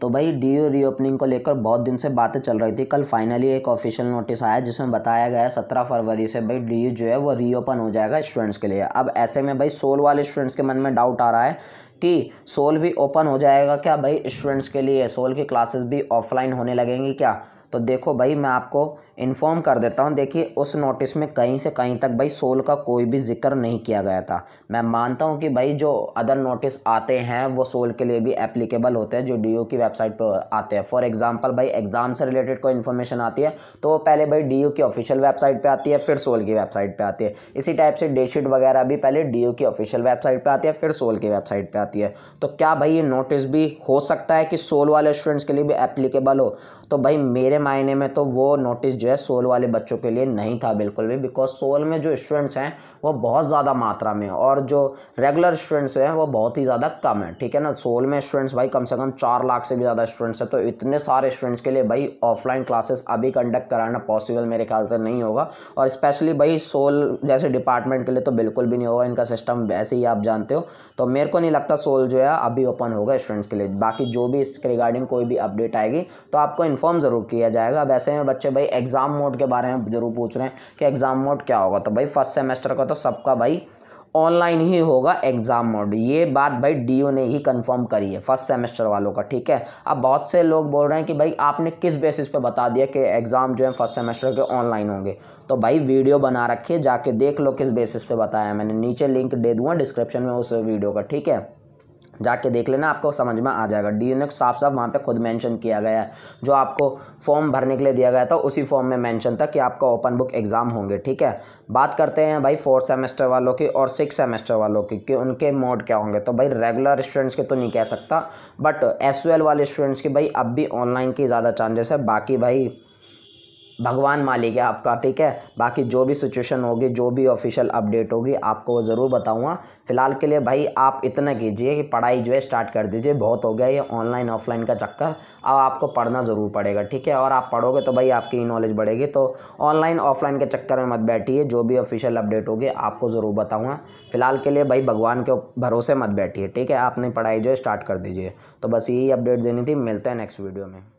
तो भाई D reopening को लेकर बहुत दिन से बातें चल रही थी कल फाइनली एक ऑफिशियल नोटिस आया जिसमें बताया गया सत्रह फरवरी से भाई डी जो है वो रीओपन हो जाएगा स्टूडेंट्स के लिए अब ऐसे में भाई सोल वाले स्टूडेंट्स के मन में डाउट आ रहा है कि सोल भी ओपन हो जाएगा क्या भाई स्टूडेंट्स के लिए सोल की क्लासेस भी ऑफलाइन होने लगेंगी क्या तो देखो भाई मैं आपको इन्फॉर्म कर देता हूँ देखिए उस नोटिस में कहीं से कहीं तक भाई सोल का कोई भी जिक्र नहीं किया गया था मैं मानता हूँ कि भाई जो अदर नोटिस आते हैं वो सोल के लिए भी एप्लीकेबल होते हैं जो डी की वेबसाइट पर आते हैं फॉर एग्ज़ाम्पल भाई एग्ज़ाम से रिलेटेड कोई इन्फॉर्मेशन आती है तो वो पहले भाई डी की ऑफिशियल वेबसाइट पर आती है फिर सोल की वेबसाइट पर आती है इसी टाइप से डेशीट वगैरह भी पहले डी की ऑफिशियल वेबसाइट पर आती है फिर सोल की वेबसाइट पर आती है तो क्या भाई ये नोटिस भी हो सकता है कि सोल वाले स्टूडेंट्स के लिए भी एप्लीकेबल हो तो भाई मेरे मेरे मायने में तो वो नोटिस जो है सोल वाले बच्चों के लिए नहीं था बिल्कुल भी बिकॉज सोल में जो स्टूडेंट्स हैं वो बहुत ज़्यादा मात्रा में और जो रेगुलर स्टूडेंट्स हैं वो बहुत ही ज़्यादा कम है ठीक है ना सोल में स्टूडेंट्स भाई कम से कम चार लाख से भी ज़्यादा स्टूडेंट्स हैं तो इतने सारे स्टूडेंट्स के लिए भाई ऑफलाइन क्लासेस अभी कंडक्ट कराना पॉसिबल मेरे ख्याल से नहीं होगा और स्पेशली भाई सोल जैसे डिपार्टमेंट के लिए तो बिल्कुल भी नहीं होगा इनका सिस्टम वैसे ही आप जानते हो तो मेरे को नहीं लगता सोल जो है अभी ओपन होगा स्टूडेंट्स के लिए बाकी जो भी इसके रिगार्डिंग कोई भी अपडेट आएगी तो आपको इन्फॉर्म ज़रूर किया दिया जाएगा अब ऐसे में बच्चे भाई एग्ज़ाम मोड के बारे में ज़रूर पूछ रहे हैं कि एग्ज़ाम मोड क्या होगा तो भाई फर्स्ट सेमेस्टर का तो सबका भाई ऑनलाइन ही होगा एग्ज़ाम मोड ये बात भाई डी ने ही कंफर्म करी है फर्स्ट सेमेस्टर वालों का ठीक है अब बहुत से लोग बोल रहे हैं कि भाई आपने किस बेसिस पे बता दिया कि एग्ज़ाम जो है फर्स्ट सेमेस्टर के ऑनलाइन होंगे तो भाई वीडियो बना रखिए जाके देख लो किस बेसिस पे बताया मैंने नीचे लिंक दे दूँगा डिस्क्रिप्शन में उस वीडियो का ठीक है जाके देख लेना आपको समझ में आ जाएगा डी यूनिक साफ साफ वहाँ पे खुद मेंशन किया गया है जो आपको फॉर्म भरने के लिए दिया गया था उसी फॉर्म में मेंशन था कि आपका ओपन बुक एग्ज़ाम होंगे ठीक है बात करते हैं भाई फोर्थ सेमेस्टर वालों की और सिक्स सेमेस्टर वालों की कि उनके मोड क्या होंगे तो भाई रेगुलर स्टूडेंट्स के तो नहीं कह सकता बट एस वाले स्टूडेंट्स के भाई अब भी ऑनलाइन की ज़्यादा चांसेस है बाकी भाई भगवान मालिक है आपका ठीक है बाकी जो भी सिचुएशन होगी जो भी ऑफिशियल अपडेट होगी आपको वो ज़रूर बताऊँगा फ़िलहाल के लिए भाई आप इतना कीजिए कि पढ़ाई जो है स्टार्ट कर दीजिए बहुत हो गया ये ऑनलाइन ऑफलाइन का चक्कर अब आपको पढ़ना ज़रूर पड़ेगा ठीक है और आप पढ़ोगे तो भाई आपकी नॉलेज बढ़ेगी तो ऑनलाइन ऑफलाइन के चक्कर में मत बैठिए जो भी ऑफिशियल अपडेट होगी आपको ज़रूर बताऊँगा फ़िलहाल के लिए भाई भगवान के भरोसे मत बैठिए ठीक है आपने पढ़ाई जो है स्टार्ट कर दीजिए तो बस यही अपडेट देनी थी मिलते हैं नेक्स्ट वीडियो में